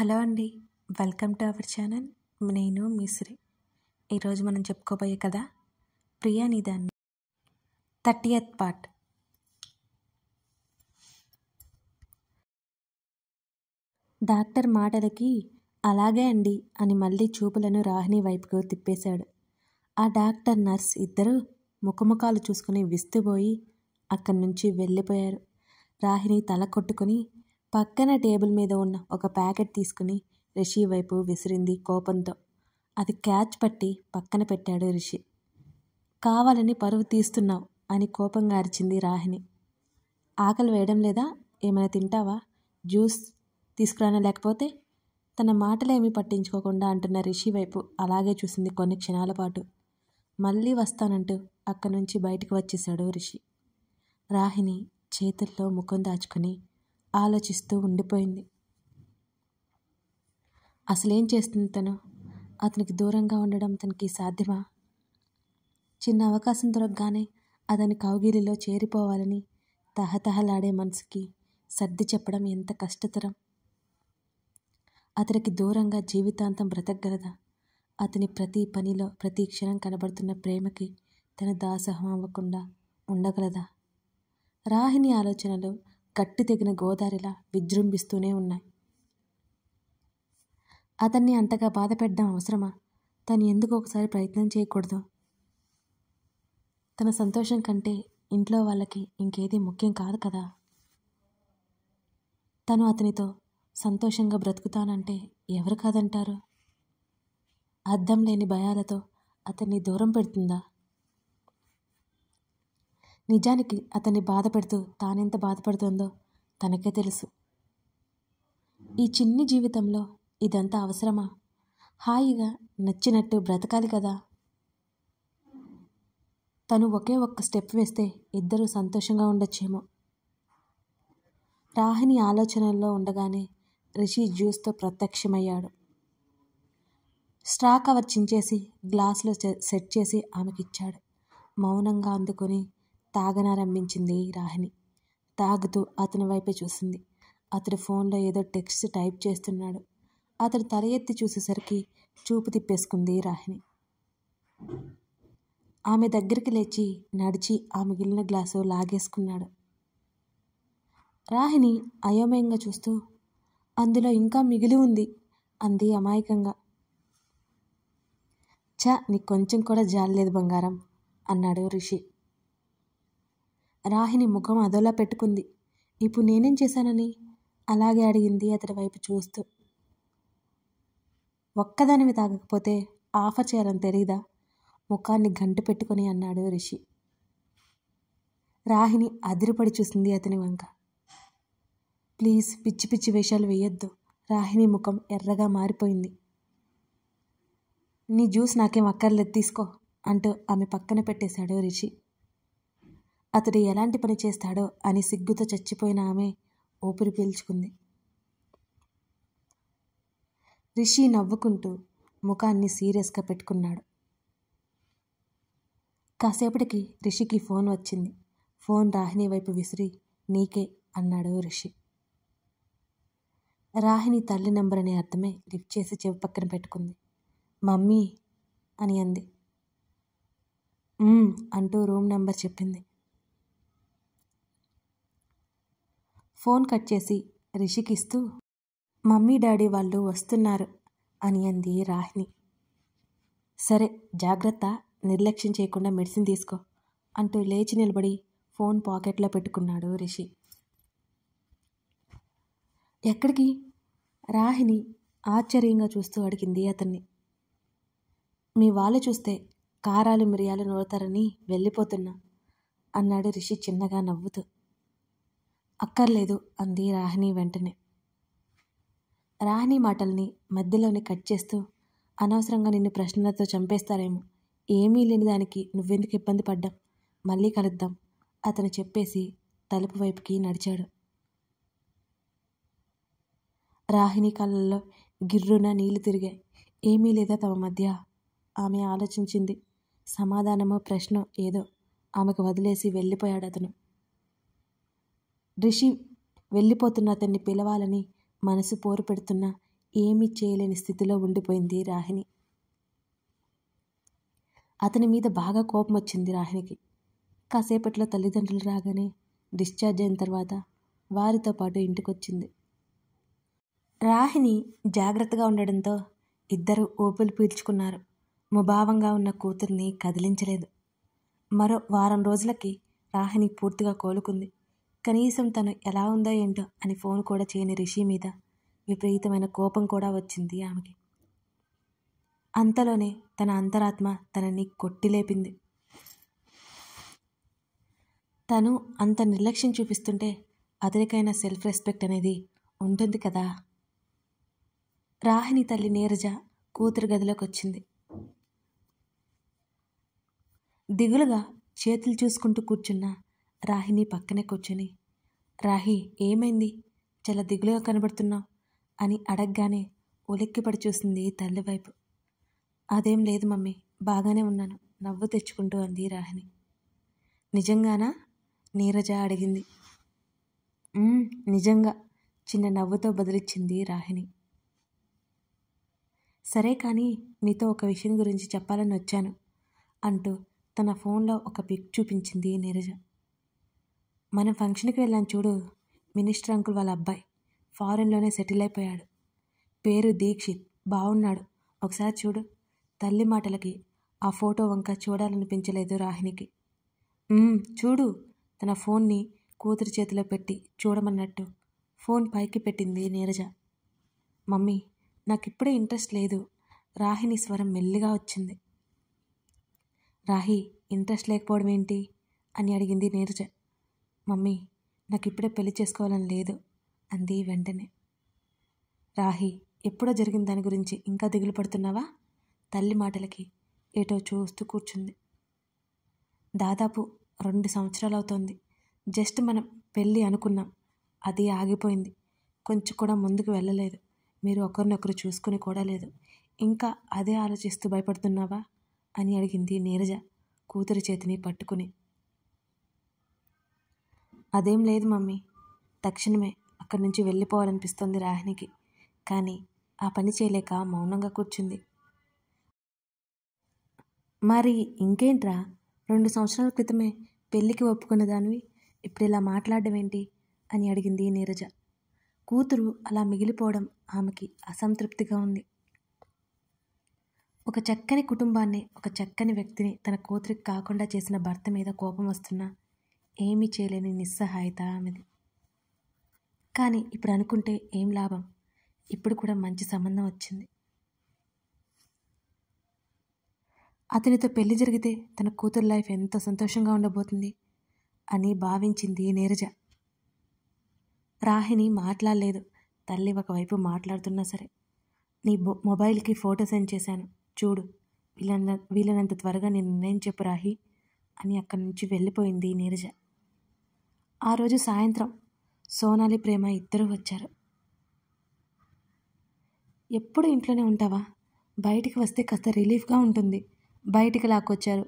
hello అండి welcome to our channel నేను మిశ్రి ఈరోజు మనం చెప్పుకోబోయే కదా ప్రియా నిదాన్ని థర్టీయత్ పార్ట్ డాక్టర్ మాటలకి అలాగే అండి అని మళ్ళీ చూపులను రాహిణి వైపుకు తిప్పేశాడు ఆ డాక్టర్ నర్స్ ఇద్దరు ముఖముఖాలు చూసుకుని విస్తుపోయి అక్కడి నుంచి వెళ్ళిపోయారు రాహిణి తల కొట్టుకుని పక్కన టేబుల్ మీద ఉన్న ఒక ప్యాకెట్ తీసుకుని రిషి వైపు విసిరింది కోపంతో అది క్యాచ్ పట్టి పక్కన పెట్టాడు రిషి కావాలని పరువు తీస్తున్నావు అని కోపంగా అరిచింది రాహిణి ఆకలి వేయడం లేదా ఏమైనా తింటావా జ్యూస్ తీసుకురానా లేకపోతే తన మాటలేమీ పట్టించుకోకుండా అంటున్న రిషి వైపు అలాగే చూసింది కొన్ని క్షణాల పాటు మళ్ళీ వస్తానంటూ అక్కడి నుంచి బయటకు వచ్చేశాడు రిషి రాహిణి చేతుల్లో ముఖం దాచుకుని ఆలోచిస్తూ ఉండిపోయింది అసలేం చేస్తుంది తను అతనికి దూరంగా ఉండడం తనకి సాధ్యమా చిన్న అవకాశం దొరకగానే అతని కౌగిలిలో చేరిపోవాలని తహతహలాడే మనసుకి సర్ది చెప్పడం ఎంత కష్టతరం అతనికి దూరంగా జీవితాంతం బ్రతకగలదా అతని ప్రతి పనిలో ప్రతి క్షణం కనబడుతున్న ప్రేమకి తన దాసహం అవ్వకుండా ఉండగలదా రాహిణి ఆలోచనలు గట్టి తెగిన గోదారిలా విజృంభిస్తూనే ఉన్నాయి అతన్ని అంతగా బాధ పెట్టడం అవసరమా తను ఎందుకు ఒకసారి ప్రయత్నం చేయకూడదు తన సంతోషం కంటే ఇంట్లో వాళ్ళకి ఇంకేది ముఖ్యం కాదు కదా తను అతనితో సంతోషంగా బ్రతుకుతానంటే ఎవరు కాదంటారు అర్థం లేని భయాలతో అతన్ని దూరం పెడుతుందా నిజానికి అతన్ని బాధపెడుతూ తానెంత బాధపడుతోందో తనకే తెలుసు ఈ చిన్ని జీవితంలో ఇదంతా అవసరమా హాయిగా నచ్చినట్టు బ్రతకాలి కదా తను ఒకే ఒక్క స్టెప్ వేస్తే ఇద్దరూ సంతోషంగా ఉండొచ్చేమో రాహిని ఆలోచనల్లో ఉండగానే రిషి జ్యూస్తో ప్రత్యక్షమయ్యాడు స్ట్రా కవర్ చించేసి గ్లాసులో సెట్ చేసి ఆమెకిచ్చాడు మౌనంగా అందుకొని తాగనారంభించింది రాహిణి తాగుతూ అతని వైపే చూసింది అతడు ఫోన్లో ఏదో టెక్స్ట్ టైప్ చేస్తున్నాడు అతడు తల ఎత్తి చూసేసరికి చూపు తిప్పేసుకుంది రాహిణి ఆమె దగ్గరికి లేచి నడిచి ఆ మిగిలిన గ్లాసు లాగేసుకున్నాడు రాహిణి అయోమయంగా చూస్తూ అందులో ఇంకా మిగిలి ఉంది అంది అమాయకంగా చ నీకు కొంచెం కూడా జాలి బంగారం అన్నాడు రిషి రాహిణి ముఖం అదోలా పెట్టుకుంది ఇప్పుడు నేనేం చేశానని అలాగే అడిగింది అతడి వైపు చూస్తూ ఒక్కదానివి తాగకపోతే ఆఫర్ చేయాలని తెలీదా ముఖాన్ని గంట పెట్టుకుని అన్నాడు రిషి రాహిణి అదిరిపడి చూసింది అతని వంక ప్లీజ్ పిచ్చి పిచ్చి వేషాలు వేయొద్దు రాహిణి ముఖం ఎర్రగా మారిపోయింది నీ జ్యూస్ నాకేం అక్కర్లేదు తీసుకో అంటూ ఆమె పక్కన పెట్టేశాడు రిషి అతడు ఎలాంటి పని చేస్తాడో అని సిగ్గుతో చచ్చిపోయిన ఆమె ఊపిరి పీల్చుకుంది రిషి నవ్వుకుంటూ ముఖాన్ని సీరియస్గా పెట్టుకున్నాడు కాసేపటికి రిషికి ఫోన్ వచ్చింది ఫోన్ రాహిణి వైపు విసిరి నీకే అన్నాడు రిషి రాహిణి తల్లి నెంబర్ అనే అర్థమే లిఫ్ట్ చేసి చెవి పక్కన పెట్టుకుంది మమ్మీ అని అంది అంటూ రూమ్ నెంబర్ చెప్పింది ఫోన్ కట్ చేసి రిషికిస్తూ మమ్మీ డాడీ వాళ్ళు వస్తున్నారు అని అంది రాహిణి సరే జాగ్రత్త నిర్లక్ష్యం చేయకుండా మెడిసిన్ తీసుకో అంటూ లేచి నిలబడి ఫోన్ పాకెట్లో పెట్టుకున్నాడు రిషి ఎక్కడికి రాహిణి ఆశ్చర్యంగా చూస్తూ అడిగింది అతన్ని మీ వాళ్ళు చూస్తే కారాలు మిరియాలు నోరుతారని వెళ్ళిపోతున్నా అన్నాడు రిషి చిన్నగా నవ్వుతూ అక్కర్లేదు అంది రాహిణి వెంటనే రాహిణి మాటల్ని మధ్యలోనే కట్ చేస్తూ అనవసరంగా నిన్ను ప్రశ్నలతో చంపేస్తారేమో ఏమీ లేని దానికి నువ్వెందుకు ఇబ్బంది పడ్డాం మళ్ళీ కలుద్దాం అతను చెప్పేసి తలుపు వైపుకి నడిచాడు రాహిణి కళ్ళల్లో గిర్రున నీళ్లు తిరిగాయి ఏమీ లేదా తమ మధ్య ఆమె ఆలోచించింది సమాధానమో ప్రశ్నో ఏదో ఆమెకు వదిలేసి వెళ్ళిపోయాడు అతను రిషి వెళ్ళిపోతున్న అతన్ని పిలవాలని మనసు పోరు పెడుతున్నా ఏమీ చేయలేని స్థితిలో ఉండిపోయింది రాహిణి అతని మీద బాగా కోపం వచ్చింది రాహిణికి కాసేపట్లో తల్లిదండ్రులు రాగానే డిశ్చార్జ్ అయిన తర్వాత వారితో పాటు ఇంటికొచ్చింది రాహిణి జాగ్రత్తగా ఉండడంతో ఇద్దరు ఊపిరి పీల్చుకున్నారు ముభావంగా ఉన్న కూతుర్ని కదిలించలేదు మరో వారం రోజులకి రాహిణి పూర్తిగా కోలుకుంది కనీసం తను ఎలా ఉందో ఏంటో అని ఫోన్ కూడా చేయని రిషి మీద విపరీతమైన కోపం కూడా వచ్చింది ఆమెకి అంతలోనే తన అంతరాత్మ తనని కొట్టిలేపింది తను అంత నిర్లక్ష్యం చూపిస్తుంటే అతనికైనా సెల్ఫ్ రెస్పెక్ట్ అనేది ఉంటుంది కదా రాహిణి తల్లి నీరజ కూతురు గదిలోకి వచ్చింది దిగులుగా చేతులు చూసుకుంటూ కూర్చున్న రాహిని పక్కనే కూర్చొని రాహి ఏమైంది చాలా దిగులుగా కనబడుతున్నావు అని అడగగానే ఉలిక్కిపడి చూసింది తల్లి వైపు అదేం లేదు మమ్మీ బాగానే ఉన్నాను నవ్వు తెచ్చుకుంటూ అంది రాహిని నిజంగానా నీరజ అడిగింది నిజంగా చిన్న నవ్వుతో బదిలిచ్చింది రాహిణి సరే కానీ నీతో ఒక విషయం గురించి చెప్పాలని వచ్చాను అంటూ తన ఫోన్లో ఒక పిక్ చూపించింది నీరజ మనం ఫంక్షన్కి వెళ్ళాం చూడు మినిస్టర్ అంకుల్ వాళ్ళ అబ్బాయి ఫారెన్లోనే సెటిల్ అయిపోయాడు పేరు దీక్షిత్ బాగున్నాడు ఒకసారి చూడు తల్లి మాటలకి ఆ ఫోటో వంక చూడాలనిపించలేదు రాహినికి చూడు తన ఫోన్ని కూతురి చేతిలో పెట్టి చూడమన్నట్టు ఫోన్ పైకి పెట్టింది నీరజ మమ్మీ నాకు ఇప్పుడే ఇంట్రెస్ట్ లేదు రాహిని స్వరం మెల్లిగా వచ్చింది రాహి ఇంట్రెస్ట్ లేకపోవడం ఏంటి అని అడిగింది నీరజ మమ్మీ నాకు ఇప్పుడే పెళ్లి చేసుకోవాలని లేదు అంది వెంటనే రాహి ఎప్పుడో జరిగిన దాని గురించి ఇంకా దిగులు పడుతున్నావా తల్లి మాటలకి ఏటో చూస్తూ కూర్చుంది దాదాపు రెండు సంవత్సరాలు అవుతోంది జస్ట్ మనం పెళ్ళి అనుకున్నాం అది ఆగిపోయింది కొంచెం కూడా ముందుకు వెళ్ళలేదు మీరు ఒకరినొకరు చూసుకుని కూడా లేదు ఇంకా అదే ఆలోచిస్తూ భయపడుతున్నావా అని అడిగింది నీరజ కూతురి చేతిని పట్టుకుని అదేం లేదు మమ్మీ తక్షణమే అక్కడి నుంచి వెళ్ళిపోవాలనిపిస్తుంది రాహినికి కానీ ఆ పని చేయలేక మౌనంగా కూర్చుంది మరి ఇంకేంట్రా రెండు సంవత్సరాల క్రితమే పెళ్ళికి ఒప్పుకున్న దానివి ఇప్పుడు ఇలా మాట్లాడడం ఏంటి అని అడిగింది నీరజ కూతురు అలా మిగిలిపోవడం ఆమెకి అసంతృప్తిగా ఉంది ఒక చక్కని కుటుంబాన్ని ఒక చక్కని వ్యక్తిని తన కూతురికి కాకుండా చేసిన భర్త మీద కోపం వస్తున్నా ఏమీ చేయలేని నిస్సహాయత ఆమెది కానీ ఇప్పుడు అనుకుంటే ఏం లాభం ఇప్పుడు కూడా మంచి సంబంధం వచ్చింది అతనితో పెళ్లి జరిగితే తన కూతురు లైఫ్ ఎంత సంతోషంగా ఉండబోతుంది అని భావించింది నీరజ రాహిణి మాట్లాడలేదు తల్లి ఒకవైపు మాట్లాడుతున్నా సరే నీ మొబైల్కి ఫోటో సెండ్ చేశాను చూడు వీళ్ళ వీళ్ళనంత త్వరగా నేను నిర్ణయం చెప్పు రాహి అని అక్కడి నుంచి వెళ్ళిపోయింది నీరజ ఆ రోజు సాయంత్రం సోనాలి ప్రేమ ఇద్దరూ వచ్చారు ఎప్పుడు ఇంట్లోనే ఉంటావా బయటికి వస్తే కాస్త రిలీఫ్గా ఉంటుంది బయటికి లాక్కొచ్చారు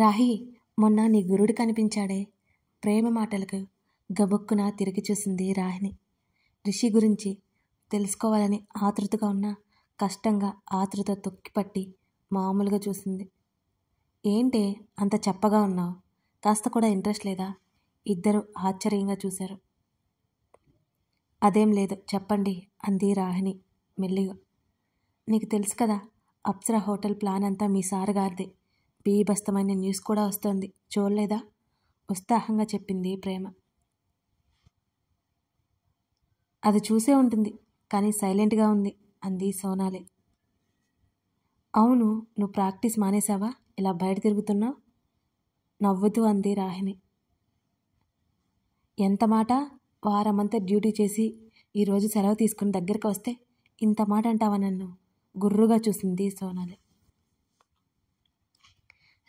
రాహి మొన్న నీ గురుడు కనిపించాడే ప్రేమ మాటలకు గబుక్కున తిరిగి చూసింది రాహిని రిషి గురించి తెలుసుకోవాలని ఆతృతగా ఉన్న కష్టంగా ఆతృత తొక్కిపట్టి మామూలుగా చూసింది ఏంటే అంత చెప్పగా ఉన్నావు కాస్త కూడా ఇంట్రెస్ట్ లేదా ఇద్దరు ఆశ్చర్యంగా చూశారు అదేం లేదు చెప్పండి అంది రాహిణి మెల్లిగా నీకు తెలుసు కదా అప్సర హోటల్ ప్లాన్ అంతా మీ సార్ గారిదే బీభస్తమైన న్యూస్ కూడా వస్తోంది చూడలేదా ఉత్సాహంగా చెప్పింది ప్రేమ అది చూసే ఉంటుంది కానీ సైలెంట్గా ఉంది అంది సోనాలి అవును నువ్వు ప్రాక్టీస్ మానేసావా ఇలా బయట తిరుగుతున్నావు నవ్వుతూ అంది రాహిణి ఎంత మాట వారమంతా డ్యూటీ చేసి ఈరోజు సెలవు తీసుకుని దగ్గరికి వస్తే ఇంత మాట అంటావా నన్ను గుర్రుగా చూసింది సోనాలి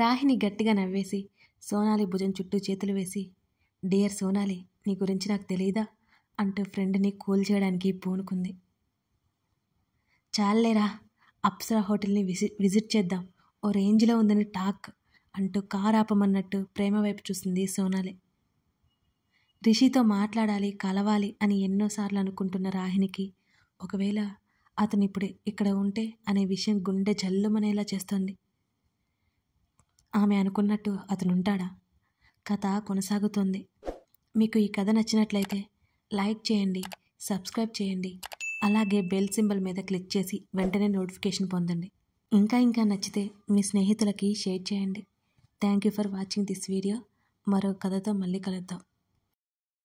రాహిణి గట్టిగా నవ్వేసి సోనాలి భుజం చుట్టూ చేతులు వేసి డియర్ సోనాలి నీ గురించి నాకు తెలియదా అంటూ ఫ్రెండ్ని కూల్ చేయడానికి పూనుకుంది చాలేరా అప్సరా హోటల్ని విసి విజిట్ చేద్దాం ఓ రేంజ్లో ఉందని టాక్ అంటూ ఆపమన్నట్టు ప్రేమ వైపు చూసింది సోనాలి రిషితో మాట్లాడాలి కలవాలి అని ఎన్నోసార్లు అనుకుంటున్న రాహినికి ఒకవేళ అతను ఇప్పుడు ఇక్కడ ఉంటే అనే విషయం గుండె జల్లుమనేలా చేస్తోంది ఆమె అనుకున్నట్టు అతను ఉంటాడా కథ కొనసాగుతోంది మీకు ఈ కథ నచ్చినట్లయితే లైక్ చేయండి సబ్స్క్రైబ్ చేయండి అలాగే బెల్ సింబల్ మీద క్లిక్ చేసి వెంటనే నోటిఫికేషన్ పొందండి ఇంకా ఇంకా నచ్చితే మీ స్నేహితులకి షేర్ చేయండి thank you for watching this video మరో కథతో మళ్ళీ కలుద్దాం